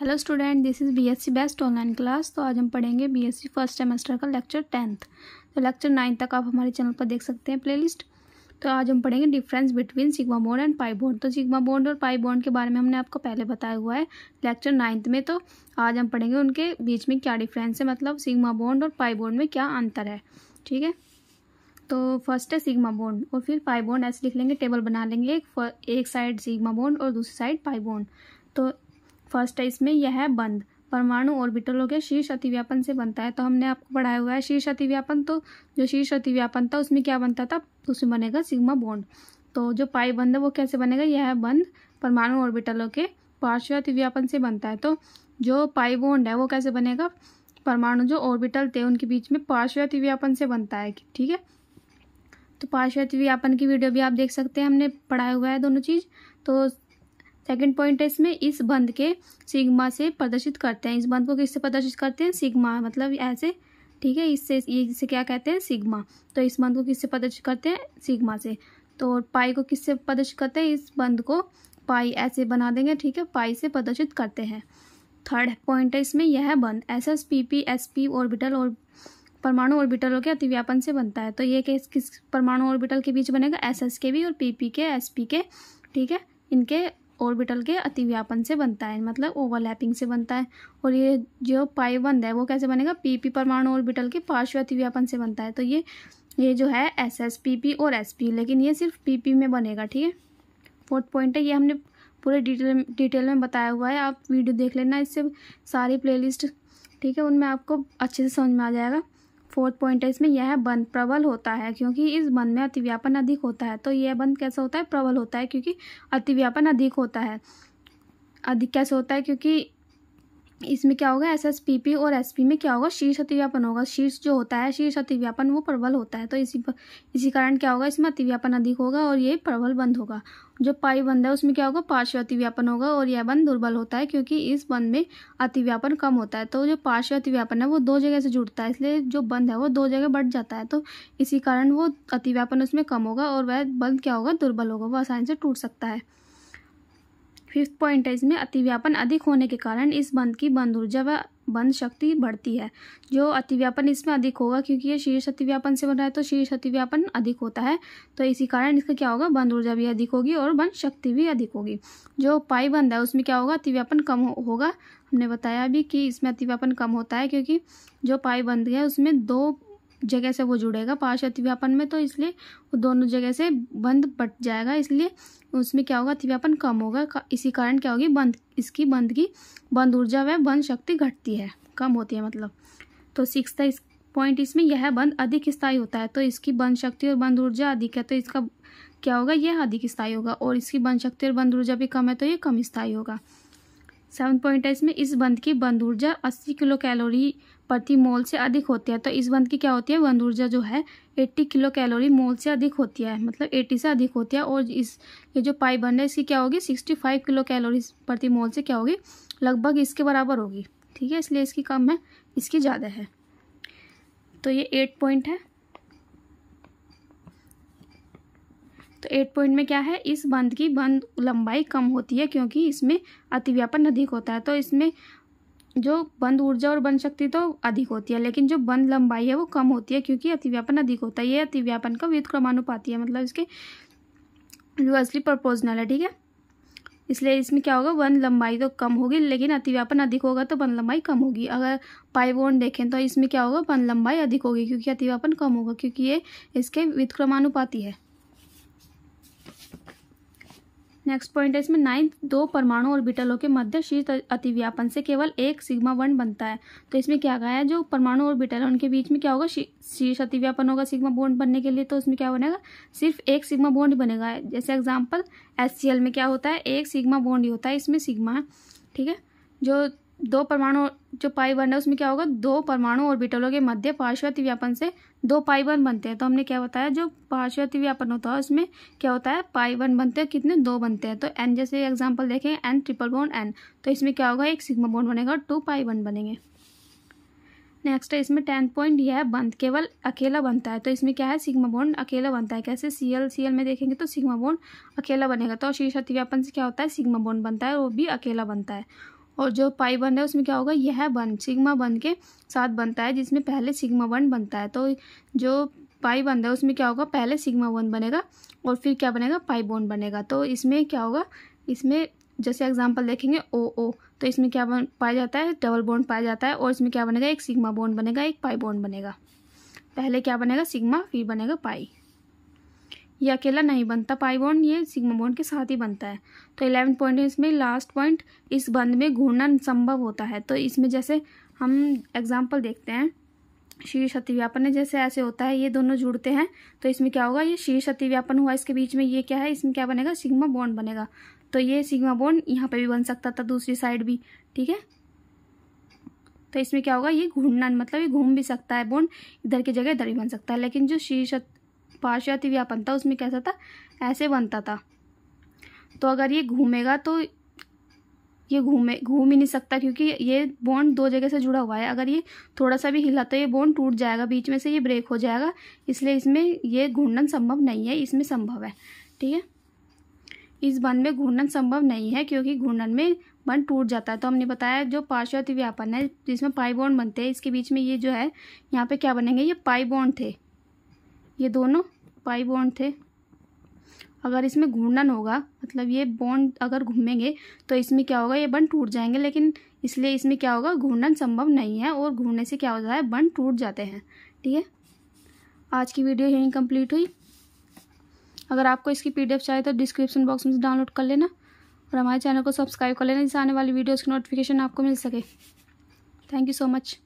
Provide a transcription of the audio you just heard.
hello student this is BSc best online class तो आज हम पढ़ेंगे बीएससी फर्स्ट सेमेस्टर का लेक्चर टेंथ तो लेक्चर नाइन तक आप हमारे चैनल पर देख सकते हैं प्लेलिस्ट तो आज हम पढ़ेंगे difference between sigma bond and pi bond तो सिग्मा बोंड और पाई बोंड के बारे में हमने आपको पहले बताया हुआ है लेक्चर नाइन्थ में तो आज हम पढ़ेंगे उनके बीच में क्या डिफरेंस है मतलब सिग्मा बोंड और पाई बॉन्ड में क्या अंतर है ठीक है तो फर्स्ट है सिग्मा बोंड और फिर पाई बॉन्ड ऐसे लिख लेंगे टेबल बना लेंगे एक साइड सिग्मा बोंड और दूसरी साइड पाई बॉन्ड तो फर्स्ट है इसमें यह है बंद परमाणु ऑर्बिटलों के शीर्ष अतिव्यापन से बनता है तो हमने आपको पढ़ाया हुआ है शीर्ष अतिव्यापन तो जो शीर्ष अतिव्यापन था उसमें क्या बनता था उसमें बनेगा सिग्मा बॉन्ड तो जो पाई बंद है वो कैसे बनेगा यह है बंद परमाणु ऑर्बिटलों के पार्श्व अतिव्यापन से बनता है तो जो पाई बॉन्ड है वो कैसे बनेगा परमाणु जो ऑर्बिटल थे उनके बीच में पार्श्व अतिव्यापन से बनता है ठीक है तो पार्श्व अतिव्यापन की वीडियो भी आप देख सकते हैं हमने पढ़ाया हुआ है दोनों चीज़ तो सेकंड पॉइंट है इसमें इस बंद के सिग्मा से प्रदर्शित करते हैं इस बंद को किससे प्रदर्शित करते हैं सिग्मा मतलब ऐसे ठीक है इससे इसे क्या कहते हैं सिग्मा तो इस बंद को किससे प्रदर्शित करते हैं सिग्मा से तो पाई को किससे प्रदर्शित करते हैं इस बंद को पाई ऐसे बना देंगे ठीक है पाई से प्रदर्शित करते हैं थर्ड पॉइंट है इसमें यह bond s s p p s p orbital और परमाणु ऑर्बिटलों के अतिव्यापन से बनता है तो ये केस किस परमाणु ऑर्बिटल के बीच बनेगा एस एस के भी और पी पी के एस पी के ठीक है इनके ऑर्बिटल के अतिव्यापन से बनता है मतलब ओवरलैपिंग से बनता है और ये जो पाई बंद है वो कैसे बनेगा पी पी परमाणु ऑर्बिटल के पार्श्व अतिव्यापन से बनता है तो ये ये जो है एस एस पी पी और एस पी लेकिन ये सिर्फ पी पी में बनेगा ठीक है फोर्थ पॉइंट है ये हमने पूरे डिटेल डिटेल में बताया हुआ है आप वीडियो देख लेना इससे सारी लिस्ट ठीक है उनमें आपको अच्छे से समझ में आ जाएगा फोर्थ पॉइंट है इसमें यह बंद प्रबल होता है क्योंकि इस बंद में अतिव्यापन अधिक होता है तो यह बंद कैसा होता है प्रबल होता है क्योंकि अतिव्यापन अधिक होता है अधिक कैसे होता है क्योंकि इसमें क्या होगा एसएसपीपी और एसपी में क्या होगा शीर्ष अतिव्यापन होगा शीर्ष जो होता है शीर्ष अतिव्यापन वो प्रबल होता है तो इसी इसी कारण क्या होगा इसमें अतिव्यापन अधिक होगा और ये प्रबल बंद होगा जो पाई बंद है उसमें क्या होगा पार्श्व अतिव्यापन होगा और यह बंद दुर्बल होता है क्योंकि इस बंद में अतिव्यापन कम होता है तो जो पार्श्व अतिव्यापन है वो दो जगह से जुड़ता है इसलिए जो बंद है वो दो जगह बढ़ जाता है तो इसी कारण वो अतिव्यापन उसमें कम होगा और वह बंद क्या होगा दुर्बल होगा वह आसानी से टूट सकता है फिफ्थ पॉइंट है इसमें अतिव्यापन अधिक होने के कारण इस बंद की बंद ऊर्जा व बंद शक्ति बढ़ती है जो अतिव्यापन इसमें अधिक होगा क्योंकि ये शीर्ष अतिव्यापन से बन रहा है तो शीर्ष अतिव्यापन अधिक होता है तो इसी कारण इसका क्या होगा बंद ऊर्जा भी अधिक होगी और बंद शक्ति भी अधिक होगी जो पाई बंद है उसमें क्या होगा अतिव्यापन कम हो, होगा हमने बताया भी कि इसमें अतिव्यापन कम होता है क्योंकि जो पाई बंद है उसमें दो जगह से वो जुड़ेगा पार्श्व अतिव्यापन में तो इसलिए दोनों जगह से बंद बट जाएगा इसलिए उसमें क्या होगा अतिव्यापन कम होगा इसी कारण क्या होगी बंद इसकी बंद की बंद ऊर्जा व बंद शक्ति घटती है कम होती है मतलब तो सिक्स इस पॉइंट इसमें यह बंद अधिक स्थायी होता है तो इसकी बंद शक्ति और बंद ऊर्जा अधिक है तो इसका क्या होगा यह अधिक स्थायी होगा और इसकी बंद शक्ति और बंद ऊर्जा भी कम है तो ये कम स्थायी होगा सेवन पॉइंट है इसमें इस बंद की बंद ऊर्जा अस्सी किलो कैलोरी प्रति मोल से अधिक होती है तो इस बंद की क्या होती है बंद ऊर्जा जो है एट्टी किलो कैलोरी मोल से अधिक होती है मतलब एट्टी से अधिक होती है और इस ये जो पाई बंद है इसकी क्या होगी सिक्सटी फाइव किलो कैलोरी प्रति मोल से क्या होगी लगभग इसके बराबर होगी ठीक है इसलिए इसकी कम है इसकी ज़्यादा है तो ये एट पॉइंट है तो एट पॉइंट में क्या है इस बंद की बंद लंबाई कम होती है क्योंकि इसमें अतिव्यापन अधिक होता है तो इसमें जो बंद ऊर्जा और बंद शक्ति तो अधिक होती है लेकिन जो बंद लंबाई है वो कम होती है क्योंकि अतिव्यापन अधिक होता है ये अतिव्यापन का क्रमानुपाती है मतलब इसके रिवर्सली प्रपोजनल है ठीक है इसलिए इसमें क्या होगा बंद लंबाई तो कम होगी लेकिन अतिव्यापन अधिक होगा तो बंद लंबाई कम होगी अगर पाइवोन देखें तो इसमें क्या होगा बंद लंबाई अधिक होगी क्योंकि अतिव्यापन कम होगा क्योंकि ये इसके क्रमानुपाती है नेक्स्ट पॉइंट है इसमें नाइन्थ दो परमाणु और बिटलों के मध्य शीत अतिव्यापन से केवल एक सिग्मा वन बनता है तो इसमें क्या गया है जो परमाणु और बिटल है उनके बीच में क्या होगा शीर्ष अतिव्यापन होगा सिग्मा बोन्ड बनने के लिए तो उसमें क्या बनेगा सिर्फ एक सिग्मा बोन्ड बनेगा जैसे एग्जाम्पल एस में क्या होता है एक सिग्मा बोन्ड ही होता है इसमें सिग्मा है ठीक है जो दो परमाणु जो पाई बन है उसमें क्या होगा दो परमाणु ऑर्बिटलों के मध्य पार्श्वत व्यापन से दो पाई बन बनते हैं तो हमने क्या बताया जो पार्श्वत व्यापन होता है उसमें क्या होता है पाई बन बनते हैं कितने दो बनते हैं तो एन जैसे एग्जाम्पल देखें एन ट्रिपल बोन एन तो इसमें क्या होगा एक सिग्मा बोन बनेगा और टू पाई बन बनेंगे नेक्स्ट है इसमें टेंथ पॉइंट यह है बंद केवल अकेला बनता है तो इसमें क्या है सिग्मा बोन अकेला बनता है कैसे सी एल सी एल में देखेंगे तो सिग्मा बोन अकेला बनेगा तो शीर्ष अतिव्यापन से क्या होता है सिग्मा बोन बनता है वो भी अकेला बनता है और जो पाई बंद है उसमें क्या होगा यह बंद सिग्मा बंद के साथ बनता है जिसमें पहले सिग्मा वन बनता है तो जो पाई बंद है उसमें क्या होगा पहले सिग्मा वन बनेगा और फिर क्या बनेगा पाई बोन बनेगा तो इसमें क्या होगा इसमें जैसे एग्जाम्पल देखेंगे ओ ओ तो इसमें क्या बन पाया जाता है डबल बोन पाया जाता है और इसमें क्या बनेगा एक सिग्मा बोन बनेगा एक पाई बोन बनेगा पहले क्या बनेगा सिग्मा फिर बनेगा पाई ये अकेला नहीं बनता पाई बॉन्ड ये सिग्मा बॉन्ड के साथ ही बनता है तो इलेवन पॉइंट इसमें लास्ट पॉइंट इस बंद में घूर्णन संभव होता है तो इसमें जैसे हम एग्जाम्पल देखते हैं शीर्ष अतिव्यापन है जैसे ऐसे होता है ये दोनों जुड़ते हैं तो इसमें क्या होगा ये शीर्ष अतिव्यापन हुआ इसके बीच में ये क्या है इसमें क्या बनेगा सिग्मा बॉन्ड बनेगा तो ये सिग्मा बॉन्ड यहाँ पे भी बन सकता था दूसरी साइड भी ठीक है तो इसमें क्या होगा ये घूमना मतलब ये घूम भी सकता है बॉन्ड इधर की जगह इधर भी बन सकता है लेकिन जो शीर्ष पार्श्वती व्यापन था उसमें कैसा था ऐसे बनता था तो अगर ये घूमेगा तो ये घूमे घूम ही नहीं सकता क्योंकि ये बॉन्ड दो जगह से जुड़ा हुआ है अगर ये थोड़ा सा भी हिला तो ये बॉन्ड टूट जाएगा बीच में से ये ब्रेक हो जाएगा इसलिए इसमें ये घूर्णन संभव नहीं है इसमें संभव है ठीक है इस बंद में घूर्णन संभव नहीं है क्योंकि घूर्णन में बंद टूट जाता है तो हमने बताया जो पार्श्वती व्यापन है जिसमें पाई बॉन्ड बनते हैं इसके बीच में ये जो है यहाँ पे क्या बनेंगे ये पाई बॉन्ड थे ये दोनों पाई बॉन्ड थे अगर इसमें घूर्णन होगा मतलब ये बॉन्ड अगर घूमेंगे तो इसमें क्या होगा ये बंड टूट जाएंगे लेकिन इसलिए इसमें क्या होगा घूर्णन संभव नहीं है और घूमने से क्या होता है बन टूट जाते हैं ठीक है आज की वीडियो यहीं कंप्लीट हुई अगर आपको इसकी पीडीएफ चाहिए तो डिस्क्रिप्शन बॉक्स में डाउनलोड कर लेना और हमारे चैनल को सब्सक्राइब कर लेना जिससे आने वाली वीडियोज़ की नोटिफिकेशन आपको मिल सके थैंक यू सो मच